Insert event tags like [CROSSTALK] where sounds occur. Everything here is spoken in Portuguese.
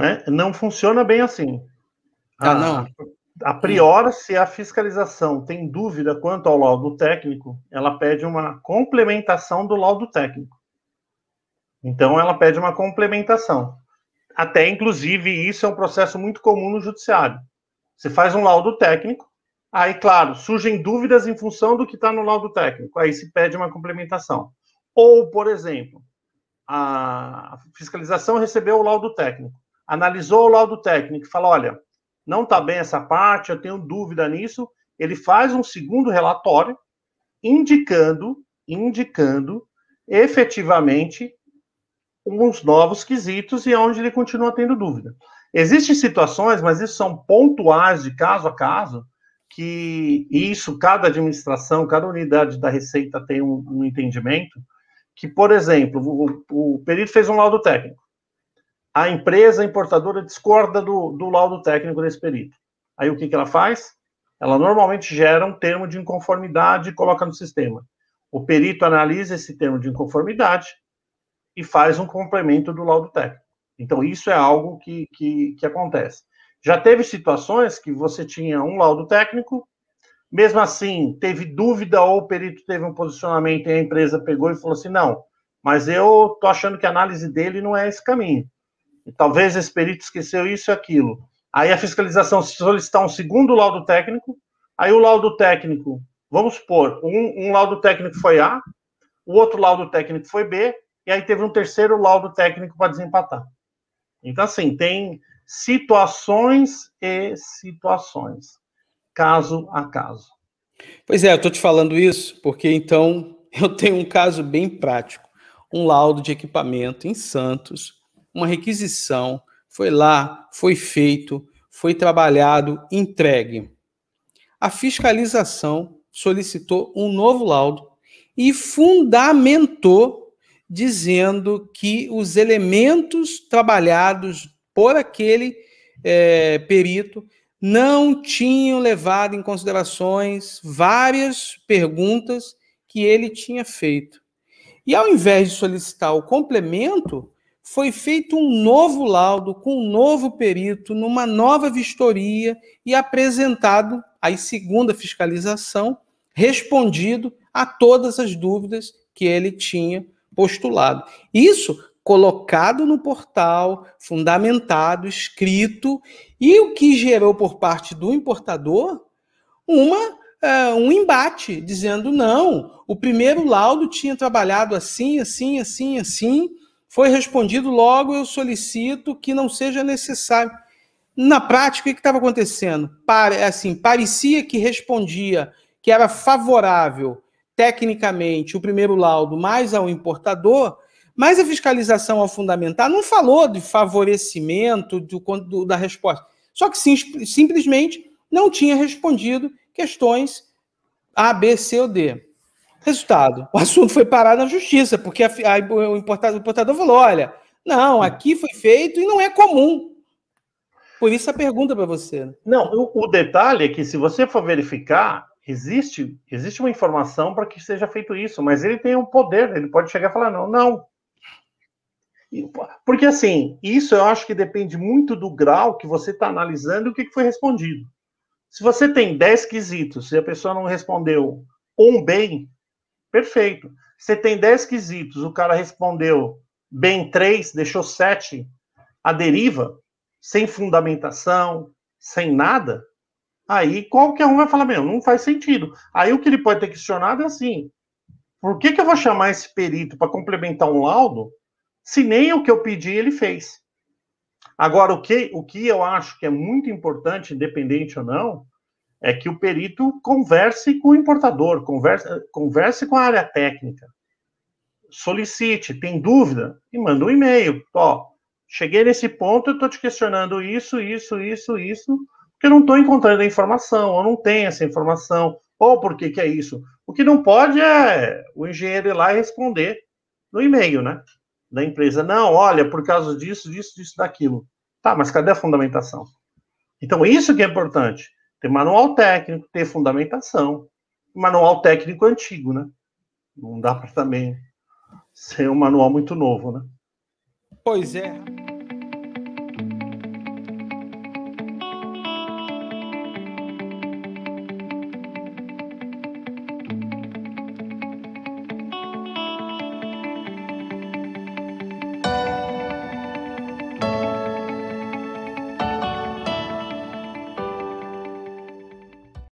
não é, não funciona bem assim. Ah, a, não. A priori, se a fiscalização tem dúvida quanto ao laudo técnico, ela pede uma complementação do laudo técnico. Então, ela pede uma complementação. Até, inclusive, isso é um processo muito comum no judiciário. Você faz um laudo técnico, aí, claro, surgem dúvidas em função do que está no laudo técnico, aí se pede uma complementação. Ou, por exemplo, a fiscalização recebeu o laudo técnico analisou o laudo técnico e fala: olha, não está bem essa parte, eu tenho dúvida nisso. Ele faz um segundo relatório indicando, indicando efetivamente uns novos quesitos e é onde ele continua tendo dúvida. Existem situações, mas isso são pontuais de caso a caso, que isso cada administração, cada unidade da Receita tem um, um entendimento, que, por exemplo, o, o perito fez um laudo técnico a empresa importadora discorda do, do laudo técnico desse perito. Aí o que, que ela faz? Ela normalmente gera um termo de inconformidade e coloca no sistema. O perito analisa esse termo de inconformidade e faz um complemento do laudo técnico. Então, isso é algo que, que, que acontece. Já teve situações que você tinha um laudo técnico, mesmo assim, teve dúvida ou o perito teve um posicionamento e a empresa pegou e falou assim: não, mas eu tô achando que a análise dele não é esse caminho talvez esse perito esqueceu isso e aquilo. Aí a fiscalização solicitar um segundo laudo técnico, aí o laudo técnico, vamos supor, um, um laudo técnico foi A, o outro laudo técnico foi B, e aí teve um terceiro laudo técnico para desempatar. Então, assim, tem situações e situações, caso a caso. Pois é, eu estou te falando isso porque então [LAUGHS] eu tenho um caso bem prático. Um laudo de equipamento em Santos uma requisição, foi lá, foi feito, foi trabalhado, entregue. A fiscalização solicitou um novo laudo e fundamentou dizendo que os elementos trabalhados por aquele é, perito não tinham levado em considerações várias perguntas que ele tinha feito. E ao invés de solicitar o complemento, foi feito um novo laudo com um novo perito, numa nova vistoria e apresentado a segunda fiscalização, respondido a todas as dúvidas que ele tinha postulado. Isso colocado no portal, fundamentado, escrito, e o que gerou por parte do importador uma uh, um embate, dizendo não, o primeiro laudo tinha trabalhado assim, assim, assim, assim, foi respondido logo, eu solicito que não seja necessário. Na prática, o que estava acontecendo? Pare, é assim, parecia que respondia que era favorável tecnicamente o primeiro laudo mais ao importador, mas a fiscalização ao fundamentar não falou de favorecimento do, do, da resposta. Só que sim, simplesmente não tinha respondido questões A, B, C ou D. Resultado: o assunto foi parado na justiça, porque a, a, o, importador, o importador falou: olha, não, aqui foi feito e não é comum. Por isso a pergunta para você. Né? Não, o, o, detalhe é que se você for verificar, existe, existe uma informação para que seja feito isso, mas ele tem um poder, ele pode chegar e falar: não, não. Porque assim, isso eu acho que depende muito do grau que você está analisando e o que, que foi respondido. Se você tem 10 quesitos e a pessoa não respondeu um bem, Perfeito. Você tem 10 quesitos, o cara respondeu bem 3, deixou 7 à deriva, sem fundamentação, sem nada. Aí qualquer é um vai falar, meu, não faz sentido. Aí o que ele pode ter questionado é assim: por que, que eu vou chamar esse perito para complementar um laudo se nem o que eu pedi ele fez? Agora, o que, o que eu acho que é muito importante, independente ou não, é que o perito converse com o importador, converse, converse com a área técnica, solicite, tem dúvida, e manda um e-mail. Ó, cheguei nesse ponto, eu estou te questionando isso, isso, isso, isso, porque eu não estou encontrando a informação, ou não tenho essa informação, ou por que, que é isso. O que não pode é o engenheiro ir lá e responder no e-mail, né? Da empresa. Não, olha, por causa disso, disso, disso, daquilo. Tá, mas cadê a fundamentação? Então, isso que é importante ter manual técnico, ter fundamentação. Manual técnico antigo, né? Não dá para também ser um manual muito novo, né? Pois é.